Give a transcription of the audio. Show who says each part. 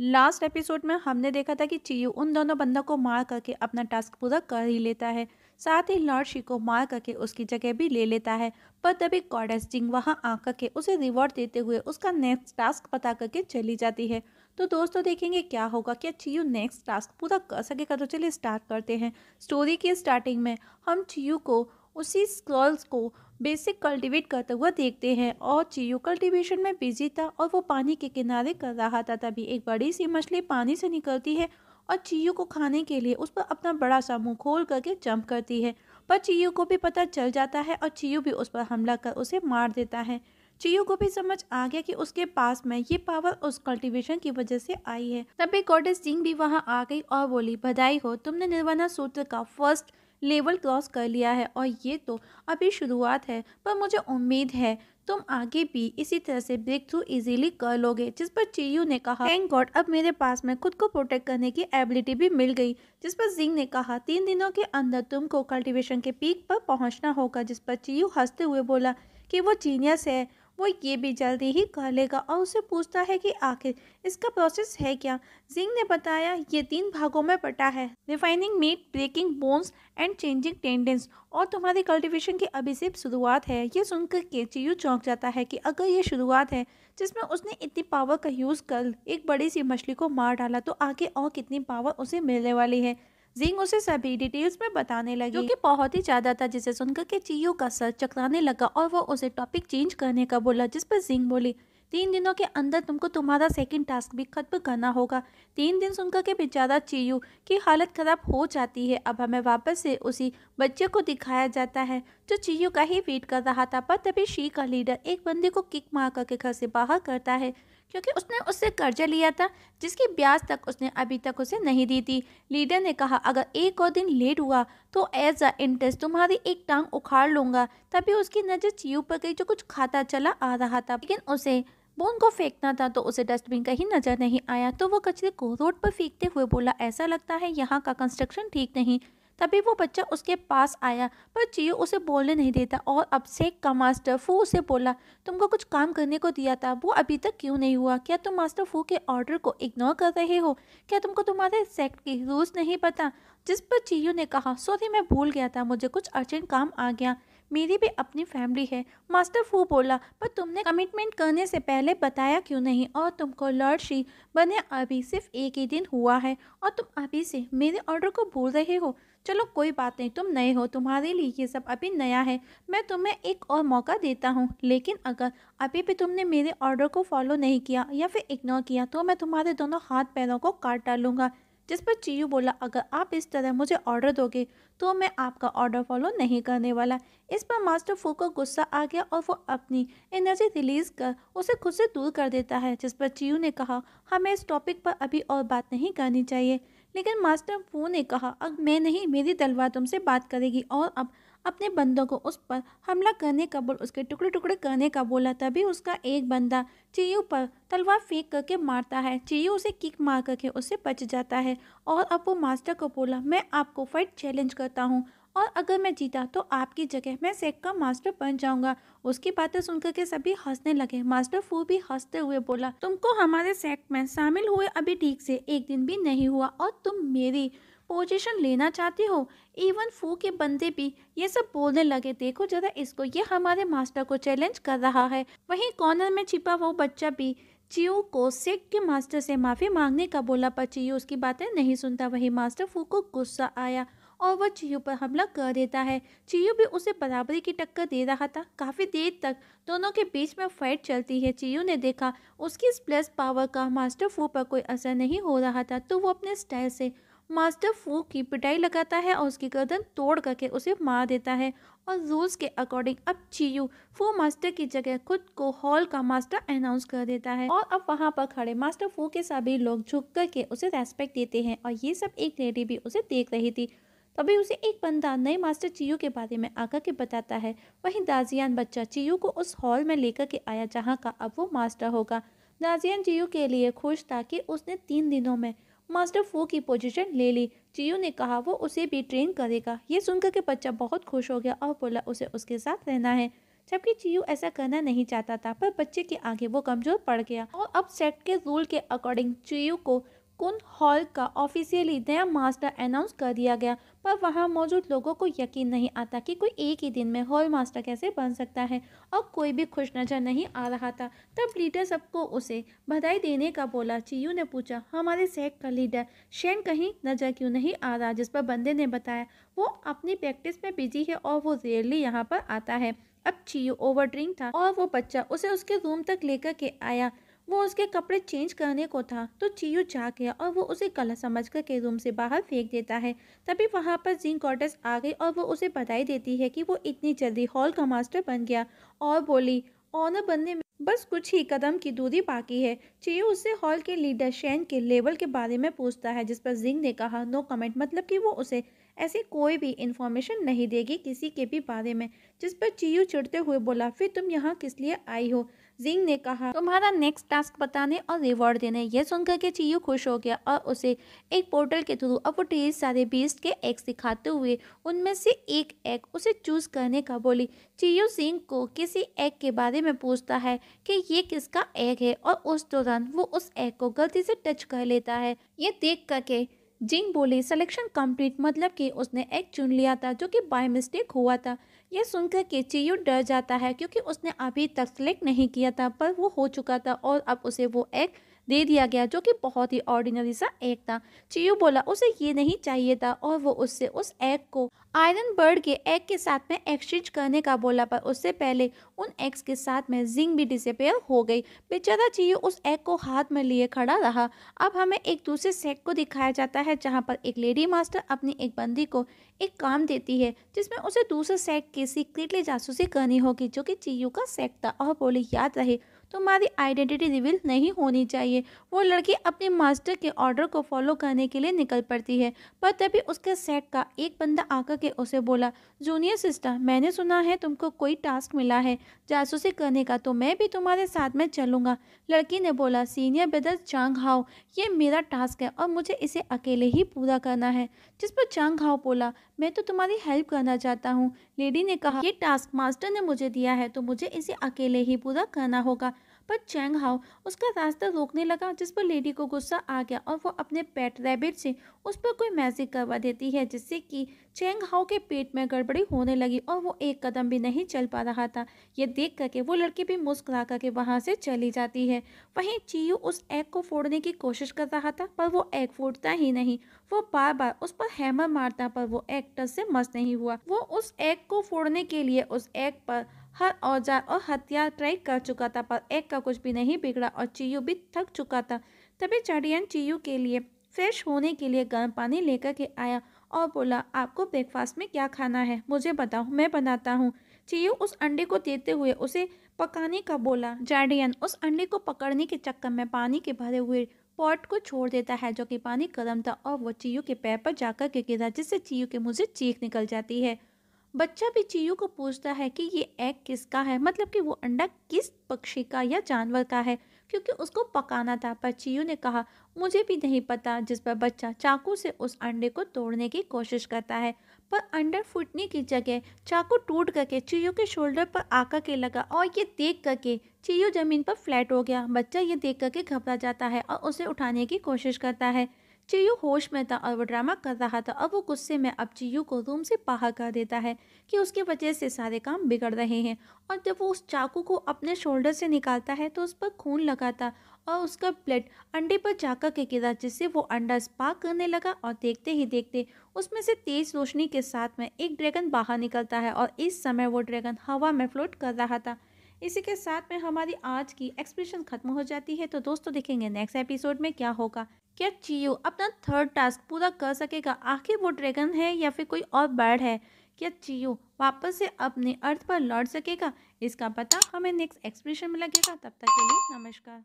Speaker 1: last episode में हमने देखा था कि चियू उन दोनों बंदों को मार करके अपना टास्क पूरा कर ही लेता है साथ ही लॉर्ड शी को मार करके उसकी जगह भी ले लेता है पर तभी कॉडेस जिंग वहाँ आ के उसे रिवॉर्ड देते हुए उसका नेक्स्ट टास्क पता करके चली जाती है तो दोस्तों देखेंगे क्या होगा क्या चीयू नेक्स्ट टास्क पूरा कर सकेगा तो चलिए स्टार्ट करते हैं स्टोरी की स्टार्टिंग में हम चियू को उसी स्क्रॉल्स को बेसिक कल्टीवेट करता हुआ देखते हैं और चीयू कल्टीवेशन में बिजी था और वो पानी के किनारे कर रहा था तभी एक बड़ी सी मछली पानी से निकलती है और चीयू को खाने के लिए उस पर अपना बड़ा सा मुंह खोल करके जंप करती है पर चियो को भी पता चल जाता है और चीयू भी उस पर हमला कर उसे मार देता है चीयू को भी समझ आ गया कि उसके पास में ये पावर उस कल्टीवेशन की वजह से आई है तभी गॉडेस सिंह भी वहाँ आ गई और बोली बधाई हो तुमने निर्वाणा सूत्र का फर्स्ट लेवल क्रॉस कर लिया है और ये तो अभी शुरुआत है पर मुझे उम्मीद है तुम आगे भी इसी तरह से ब्रेक थ्रू इजीली कर लोगे जिस पर चियू ने कहा थैंक गॉड अब मेरे पास में खुद को प्रोटेक्ट करने की एबिलिटी भी मिल गई जिस पर जिंग ने कहा तीन दिनों के अंदर तुमको कल्टीवेशन के पीक पर पहुंचना होगा जिस पर चियू हंसते हुए बोला कि वो जीनियस है वो ये भी जल्दी ही कह लेगा और उसे पूछता है कि आखिर इसका प्रोसेस है क्या जिंग ने बताया ये तीन भागों में बटा है refining meat breaking bones and changing tendons और तुम्हारी कल्टीवेशन की अभी सिर्फ शुरुआत है ये सुनकर यू चौंक जाता है कि अगर ये शुरुआत है जिसमें उसने इतनी पावर का यूज़ कर एक बड़ी सी मछली को मार डाला तो आगे और कितनी पावर उसे मिलने वाली है जिंग उसे सभी डिटेल्स में बताने लगी जो कि बहुत ही ज्यादा था जिसे सुनकर के चीयो का सर चकराने लगा और वो उसे टॉपिक चेंज करने का बोला जिस पर जिंग बोली तीन दिनों के अंदर तुमको तुम्हारा सेकंड टास्क भी खत्म करना होगा तीन दिन सुनकर के बेचारा चियू की हालत ख़राब हो जाती है अब हमें वापस से उसी बच्चे को दिखाया जाता है जो चियू का ही वेट कर रहा था पर तभी शी का लीडर एक बंदे को किक मार करके घर से बाहर करता है क्योंकि उसने उससे कर्जा लिया था जिसकी ब्याज तक उसने अभी तक उसे नहीं दी थी लीडर ने कहा अगर एक और दिन लेट हुआ तो एज अ इंटरेस्ट तुम्हारी एक टांग उखाड़ लूंगा तभी उसकी नज़र चीव पर गई जो कुछ खाता चला आ रहा था लेकिन उसे बोन को फेंकना था तो उसे डस्टबिन कहीं नज़र नहीं आया तो वो कचरे को रोड पर फेंकते हुए बोला ऐसा लगता है यहाँ का कंस्ट्रक्शन ठीक नहीं तभी वो बच्चा उसके पास आया पर चियो उसे बोलने नहीं देता और अब से का मास्टर फू उसे बोला तुमको कुछ काम करने को दिया था वो अभी तक क्यों नहीं हुआ क्या तुम मास्टर फू के ऑर्डर को इग्नोर कर रहे हो क्या तुमको तुम्हारे सेक्ट की रूल्स नहीं पता जिस पर चियो ने कहा सॉरी मैं भूल गया था मुझे कुछ अर्जेंट काम आ गया मेरी भी अपनी फैमिली है मास्टर फू बोला पर तुमने कमिटमेंट करने से पहले बताया क्यों नहीं और तुमको लॉर्ड शी बने अभी सिर्फ एक ही दिन हुआ है और तुम अभी से मेरे ऑर्डर को भूल रहे हो चलो कोई बात नहीं तुम नए हो तुम्हारे लिए ये सब अभी नया है मैं तुम्हें एक और मौका देता हूँ लेकिन अगर अभी भी तुमने मेरे ऑर्डर को फॉलो नहीं किया या फिर इग्नोर किया तो मैं तुम्हारे दोनों हाथ पैरों को काट डालूंगा जिस पर चियू बोला अगर आप इस तरह मुझे ऑर्डर दोगे तो मैं आपका ऑर्डर फॉलो नहीं करने वाला इस पर मास्टर फू को गुस्सा आ गया और वो अपनी एनर्जी रिलीज कर उसे खुद से दूर कर देता है जिस पर चियू ने कहा हमें इस टॉपिक पर अभी और बात नहीं करनी चाहिए लेकिन मास्टर पू ने कहा अब मैं नहीं मेरी तलवार तुमसे बात करेगी और अब अपने बंदों को उस पर हमला करने का बोल उसके टुकड़े टुकड़े करने का बोला तभी उसका एक बंदा चियू पर तलवार फेंक करके मारता है चियू उसे किक मार करके उससे बच जाता है और अब वो मास्टर को बोला मैं आपको फाइट चैलेंज करता हूँ और अगर मैं जीता तो आपकी जगह मैं सेक का मास्टर बन जाऊंगा उसकी बातें सुनकर के सभी हंसने लगे मास्टर फू भी हंसते हुए बोला तुमको हमारे सेक में शामिल हुए अभी ठीक से एक दिन भी नहीं हुआ और तुम मेरी पोजीशन लेना चाहती हो इवन फू के बंदे भी ये सब बोलने लगे देखो जरा इसको ये हमारे मास्टर को चैलेंज कर रहा है वही कॉर्नर में छिपा वो बच्चा भी चियो को सेक के मास्टर से माफ़ी मांगने का बोला पर चियो उसकी बातें नहीं सुनता वही मास्टर फू को गुस्सा आया और वह चियो पर हमला कर देता है चियू भी उसे बराबरी की टक्कर दे रहा था काफ़ी देर तक दोनों के बीच में फाइट चलती है चियू ने देखा उसकी स्प्लेस पावर का मास्टर फू पर कोई असर नहीं हो रहा था तो वो अपने स्टाइल से मास्टर फू की पिटाई लगाता है और उसकी गर्दन तोड़ करके उसे मार देता है और रूल्स के अकॉर्डिंग अब चियू फू मास्टर की जगह खुद को हॉल का मास्टर अनाउंस कर देता है और अब वहां पर खड़े मास्टर फू के सभी लोग झुक करके उसे रेस्पेक्ट देते हैं और ये सब एक लेडी भी उसे देख रही थी तभी उसे एक बंदा नए मास्टर चियो के बारे में आकर के बताता है वहीं दाजियान बच्चा चियो को उस हॉल में लेकर के आया जहाँ का अब वो मास्टर होगा दाजियान चियो के लिए खुश था कि उसने तीन दिनों में मास्टर फू की पोजीशन ले ली चियो ने कहा वो उसे भी ट्रेन करेगा ये सुनकर के बच्चा बहुत खुश हो गया और बोला उसे उसके साथ रहना है जबकि चियो ऐसा करना नहीं चाहता था पर बच्चे के आगे वो कमज़ोर पड़ गया और अब सेट के रूल के अकॉर्डिंग चियो को कुन हॉल का ऑफिशियली नया मास्टर अनाउंस कर दिया गया पर वहाँ मौजूद लोगों को यकीन नहीं आता कि कोई एक ही दिन में हॉल मास्टर कैसे बन सकता है और कोई भी खुश नजर नहीं आ रहा था तब लीडर सबको उसे बधाई देने का बोला चियू ने पूछा हमारे सेक का लीडर शेन कहीं नजर क्यों नहीं आ रहा जिस पर बंदे ने बताया वो अपनी प्रैक्टिस में बिजी है और वो रेयरली यहाँ पर आता है अब चियू ओवर ड्रिंक था और वो बच्चा उसे उसके रूम तक लेकर के आया वो उसके कपड़े चेंज करने को था तो चियो जा गया और वो उसे गलत समझ कर के रूम से बाहर फेंक देता है तभी वहाँ पर जिंक कॉटस आ गई और वो उसे बधाई देती है कि वो इतनी जल्दी हॉल का मास्टर बन गया और बोली ऑनर बनने में बस कुछ ही कदम की दूरी बाकी है चियो उससे हॉल के लीडर शैन के लेवल के बारे में पूछता है जिस पर जिंग ने कहा नो कमेंट मतलब कि वो उसे ऐसी कोई भी इंफॉर्मेशन नहीं देगी किसी के भी बारे में जिस पर चीयू चिड़ते हुए बोला फिर तुम यहाँ किस लिए आई हो जिंग ने कहा तुम्हारा नेक्स्ट टास्क बताने और रिवॉर्ड देने यह सुनकर के चीयू खुश हो गया और उसे एक पोर्टल के थ्रू अब वो ढेर सारे बीस के एग्स दिखाते हुए उनमें से एक एग उसे चूज करने का बोली चीयू सिंह को किसी एग के बारे में पूछता है कि ये किसका एग है और उस दौरान वो उस एग को गलती से टच कर लेता है ये देख करके जिंग बोली सिलेक्शन कंप्लीट मतलब कि उसने एक चुन लिया था जो कि बाय मिस्टेक हुआ था यह सुनकर के चियू डर जाता है क्योंकि उसने अभी तक सेलेक्ट नहीं किया था पर वो हो चुका था और अब उसे वो एक दे दिया गया जो कि बहुत ही ऑर्डिनरी सा एग था चियो बोला उसे ये नहीं चाहिए था और वो उससे उस एग को आयरन बर्ड के एग के साथ में एक्सचेंज करने का बोला पर उससे पहले उन एग्स के साथ में जिंग भी डिसअपेयर हो गई बेचारा चियो उस एग को हाथ में लिए खड़ा रहा अब हमें एक दूसरे सेट को दिखाया जाता है जहाँ पर एक लेडी मास्टर अपनी एक बंदी को एक काम देती है जिसमें उसे दूसरे सेट की सीक्रेटली जासूसी करनी होगी जो कि चियो का सेट था और बोले याद रहे तुम्हारी आइडेंटिटी रिवील नहीं होनी चाहिए वो लड़की अपने मास्टर के ऑर्डर को फॉलो करने के लिए निकल पड़ती है पर तभी उसके सेट का एक बंदा आकर के उसे बोला जूनियर सिस्टर मैंने सुना है तुमको कोई टास्क मिला है जासूसी करने का तो मैं भी तुम्हारे साथ में चलूँगा लड़की ने बोला सीनियर ब्रदर चांग हाओ ये मेरा टास्क है और मुझे इसे अकेले ही पूरा करना है जिस पर चांग हाओ बोला मैं तो तुम्हारी हेल्प करना चाहता हूँ लेडी ने कहा ये टास्क मास्टर ने मुझे दिया है तो मुझे इसे अकेले ही पूरा करना होगा पर चैंग हाओ उसका रास्ता रोकने लगा जिस पर लेडी को गुस्सा आ गया और वो अपने पेट रैबिट से उस पर कोई मैजिक करवा देती है जिससे कि चैंग हाओ के पेट में गड़बड़ी होने लगी और वो एक कदम भी नहीं चल पा रहा था ये देख करके वो लड़की भी मुस्करा करके वहाँ से चली जाती है वहीं चीयू उस एग को फोड़ने की कोशिश कर रहा था पर वो एग फोड़ता ही नहीं वो बार बार उस पर हैमर मारता पर वो एग टस से मस नहीं हुआ वो उस एग को फोड़ने के लिए उस एग पर हर औजार और हथियार ट्राई कर चुका था पर एक का कुछ भी नहीं बिगड़ा और चियू भी थक चुका था तभी चढ़ियन चियू के लिए फ्रेश होने के लिए गर्म पानी लेकर के आया और बोला आपको ब्रेकफास्ट में क्या खाना है मुझे बताओ मैं बनाता हूँ चियो उस अंडे को देते हुए उसे पकाने का बोला जार्डियन उस अंडे को पकड़ने के चक्कर में पानी के भरे हुए पॉट को छोड़ देता है जो कि पानी गर्म था और वो चियो के पैर पर जाकर के गिरा जिससे चीयू के मुझे से चीख निकल जाती है बच्चा भी चीयू को पूछता है कि ये एग किसका है मतलब कि वो अंडा किस पक्षी का या जानवर का है क्योंकि उसको पकाना था पर चीयू ने कहा मुझे भी नहीं पता जिस पर बच्चा चाकू से उस अंडे को तोड़ने की कोशिश करता है पर अंडा फूटने की जगह चाकू टूट करके चीयू के शोल्डर पर आकर के लगा और ये देख करके चीयू ज़मीन पर फ्लैट हो गया बच्चा ये देख करके घबरा जाता है और उसे उठाने की कोशिश करता है चियू होश में था और वो ड्रामा कर रहा था अब वो गुस्से में अब चियू को रूम से बाहर कर देता है कि उसकी वजह से सारे काम बिगड़ रहे हैं और जब वो उस चाकू को अपने शोल्डर से निकालता है तो उस पर खून लगा था और उसका ब्लड अंडे पर चाकर के गिरा जिससे वो अंडा स्पार्क करने लगा और देखते ही देखते उसमें से तेज रोशनी के साथ में एक ड्रैगन बाहर निकलता है और इस समय वो ड्रैगन हवा में फ्लोट कर रहा था इसी के साथ में हमारी आज की एक्सप्रेशन खत्म हो जाती है तो दोस्तों देखेंगे नेक्स्ट एपिसोड में क्या होगा क्या चियो अपना थर्ड टास्क पूरा कर सकेगा आखिर वो ड्रैगन है या फिर कोई और बर्ड है क्या चियो वापस से अपने अर्थ पर लौट सकेगा इसका पता हमें नेक्स्ट एक्सप्रेशन में लगेगा तब तक के लिए नमस्कार